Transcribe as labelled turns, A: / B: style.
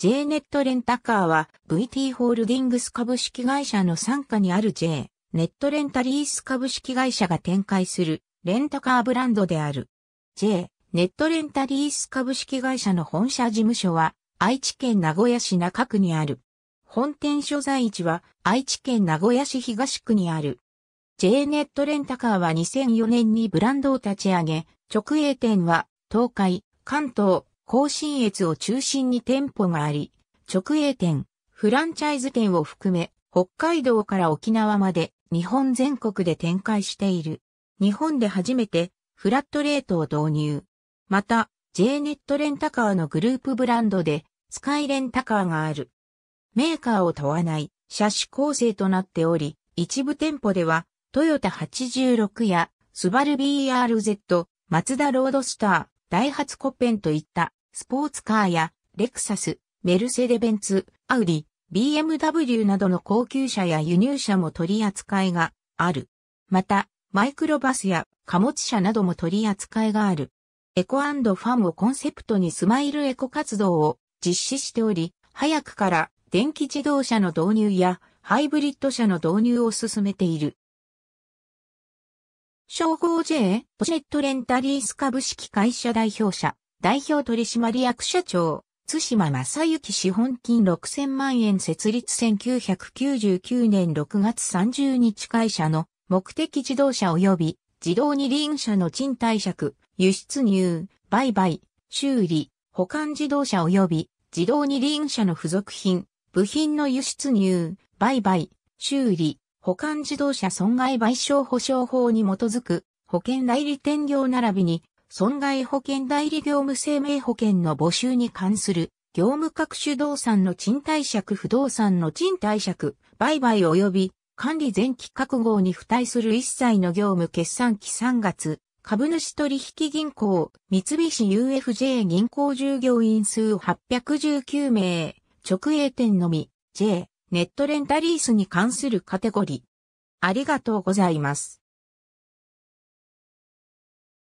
A: J ネットレンタカーは VT ホールディングス株式会社の傘下にある J ネットレンタリース株式会社が展開するレンタカーブランドである。J ネットレンタリース株式会社の本社事務所は愛知県名古屋市中区にある。本店所在地は愛知県名古屋市東区にある。J ネットレンタカーは2004年にブランドを立ち上げ、直営店は東海、関東、甲信越を中心に店舗があり、直営店、フランチャイズ店を含め、北海道から沖縄まで日本全国で展開している。日本で初めてフラットレートを導入。また、J ネットレンタカーのグループブランドで、スカイレンタカーがある。メーカーを問わない車種構成となっており、一部店舗では、トヨタ86や、スバル BRZ、マツダロードスター、ダイハツコペンといったスポーツカーやレクサス、メルセデベンツ、アウディ、BMW などの高級車や輸入車も取り扱いがある。また、マイクロバスや貨物車なども取り扱いがある。エコファンをコンセプトにスマイルエコ活動を実施しており、早くから電気自動車の導入やハイブリッド車の導入を進めている。称号 J、ポシェットレンタリース株式会社代表者、代表取締役社長、津島正幸資本金6000万円設立1999年6月30日会社の目的自動車及び自動二輪車の賃貸借、輸出入、売買、修理、保管自動車及び自動二輪車の付属品、部品の輸出入、売買、修理、保管自動車損害賠償保障法に基づく保険代理店業並びに損害保険代理業務生命保険の募集に関する業務各種動産の賃貸借不動産の賃貸借、売買及び管理前期覚悟に付帯する一切の業務決算期3月、株主取引銀行、三菱 UFJ 銀行従業員数819名、直営店のみ、J、ネットレンタリースに関するカテゴリー。ありがとうございます。